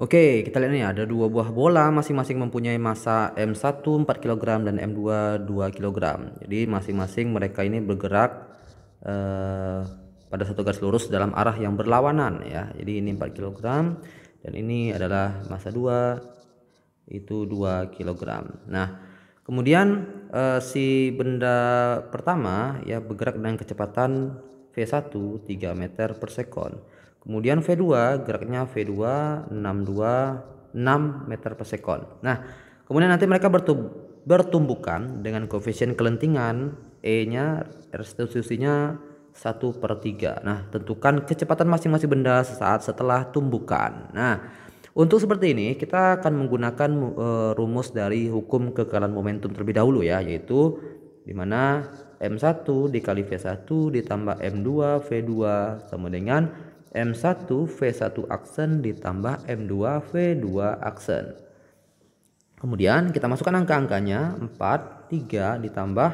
Oke, kita lihat nih ada dua buah bola masing-masing mempunyai massa M1 4 kg dan M2 2 kg. Jadi masing-masing mereka ini bergerak eh, pada satu garis lurus dalam arah yang berlawanan ya. Jadi ini 4 kg dan ini adalah massa 2 itu 2 kg. Nah, kemudian eh, si benda pertama ya bergerak dengan kecepatan V1 3 meter per sekon. Kemudian V2 geraknya V2 62 6 meter per sekon. Nah, kemudian nanti mereka bertumbukan dengan koefisien kelentingan E-nya restitusinya 1 per 3. Nah, tentukan kecepatan masing-masing benda sesaat setelah tumbukan. Nah, untuk seperti ini kita akan menggunakan e, rumus dari hukum kekalan momentum terlebih dahulu ya, yaitu di mana M1 dikali V1 ditambah M2 V2 sama dengan M1 V1 aksen ditambah M2 V2 aksen. Kemudian kita masukkan angka-angkanya 4, 3 ditambah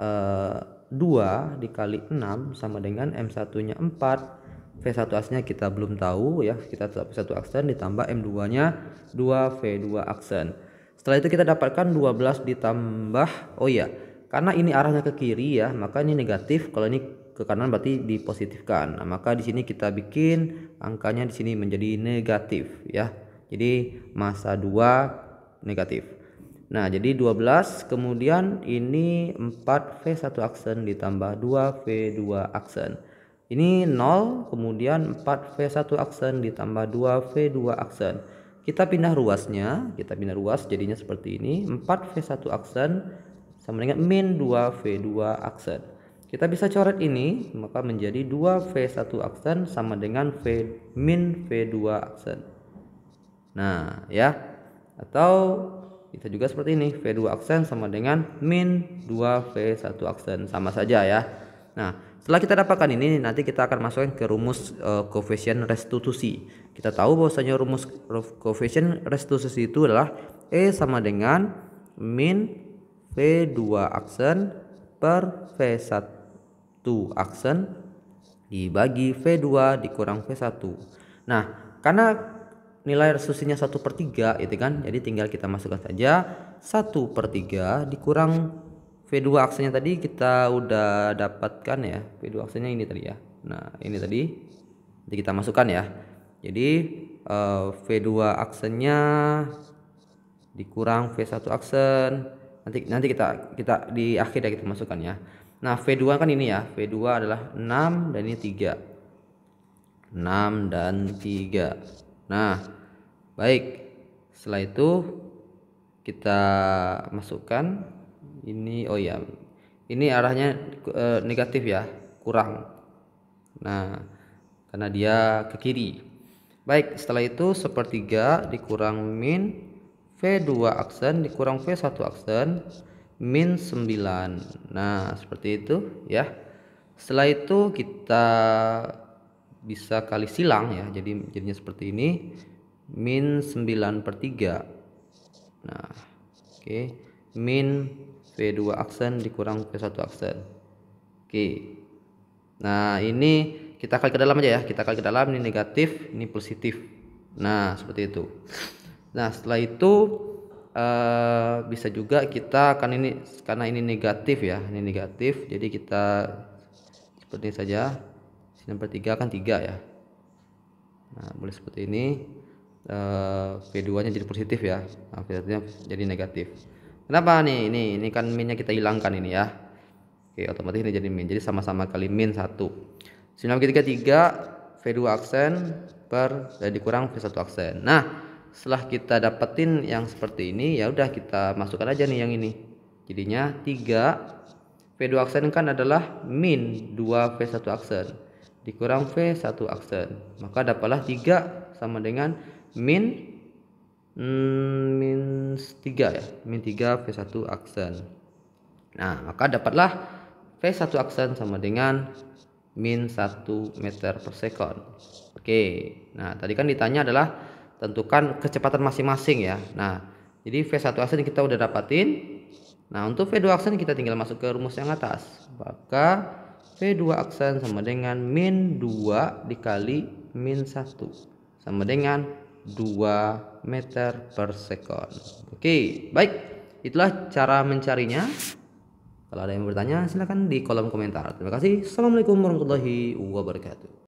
e, eh, 2 dikali 6 sama dengan M1-nya 4. V1 aksennya kita belum tahu ya, kita tetap V1 aksen ditambah M2-nya 2 V2 aksen. Setelah itu kita dapatkan 12 ditambah oh ya, karena ini arahnya ke kiri ya, maka ini negatif, kalau ini ke kanan berarti dipositifkan. Nah, maka di sini kita bikin angkanya di sini menjadi negatif ya. Jadi masa 2 negatif. Nah, jadi 12 kemudian ini 4 V1 aksen ditambah 2 V2 aksen. Ini 0 kemudian 4 V1 aksen ditambah 2 V2 aksen. Kita pindah ruasnya, kita pindah ruas jadinya seperti ini, 4 V1 aksen sama dengan min 2 V2 aksen. Kita bisa coret ini, maka menjadi 2V1 aksen sama dengan V min V2 aksen. Nah, ya. Atau kita juga seperti ini, V2 aksen sama dengan min 2V1 aksen. Sama saja ya. Nah, setelah kita dapatkan ini, nanti kita akan masukkan ke rumus uh, restitusi. Kita tahu bahwasanya rumus koefisien restitusi itu adalah E sama dengan min V2 aksen per V1 aksen aksen dibagi V2 dikurang V1 nah karena nilai resusinya 1 per 3 itu kan jadi tinggal kita masukkan saja 1 per 3 dikurang V2 aksennya tadi kita udah dapatkan ya V2 aksennya ini tadi ya nah ini tadi jadi kita masukkan ya jadi eh, V2 aksennya dikurang V1 aksen nanti nanti kita kita di akhir ya kita masukkan ya Nah, V2 kan ini ya. V2 adalah 6 dan ini 3. 6 dan 3. Nah, baik. Setelah itu kita masukkan ini oh ya. Ini arahnya e, negatif ya, kurang. Nah, karena dia ke kiri. Baik, setelah itu sepertiga dikurang min V2 aksen dikurang V1 aksen min 9 nah seperti itu ya setelah itu kita bisa kali silang ya jadi jadinya seperti ini min 9 per 3 nah oke okay. min V2 aksen dikurang V1 aksen oke okay. nah ini kita kali ke dalam aja ya kita kali ke dalam ini negatif ini positif nah seperti itu nah setelah itu Eh, bisa juga kita akan ini karena ini negatif ya ini negatif jadi kita seperti ini saja sini per 3 kan 3 ya nah boleh seperti ini V2 eh, nya jadi positif ya V1 nah, nya jadi negatif kenapa nih ini ini kan minnya kita hilangkan ini ya oke otomatis ini jadi min jadi sama-sama kali min 1 9333 V2 aksen per jadi kurang V1 aksen nah setelah kita dapetin yang seperti ini ya udah kita masukkan aja nih yang ini jadinya 3 V2 aksen kan adalah min 2 V1 aksen dikurang V1 aksen maka dapatlah 3 sama dengan min mm, min 3 ya min 3 V1 aksen nah maka dapatlah V1 aksen sama dengan min 1 meter per second oke nah tadi kan ditanya adalah tentukan kecepatan masing-masing ya. Nah, jadi V1 aksen kita udah dapatin. Nah, untuk V2 aksen kita tinggal masuk ke rumus yang atas. Maka V2 aksen sama dengan min 2 dikali min 1 sama dengan 2 meter per second. Oke, baik. Itulah cara mencarinya. Kalau ada yang bertanya, silahkan di kolom komentar. Terima kasih. Assalamualaikum warahmatullahi wabarakatuh.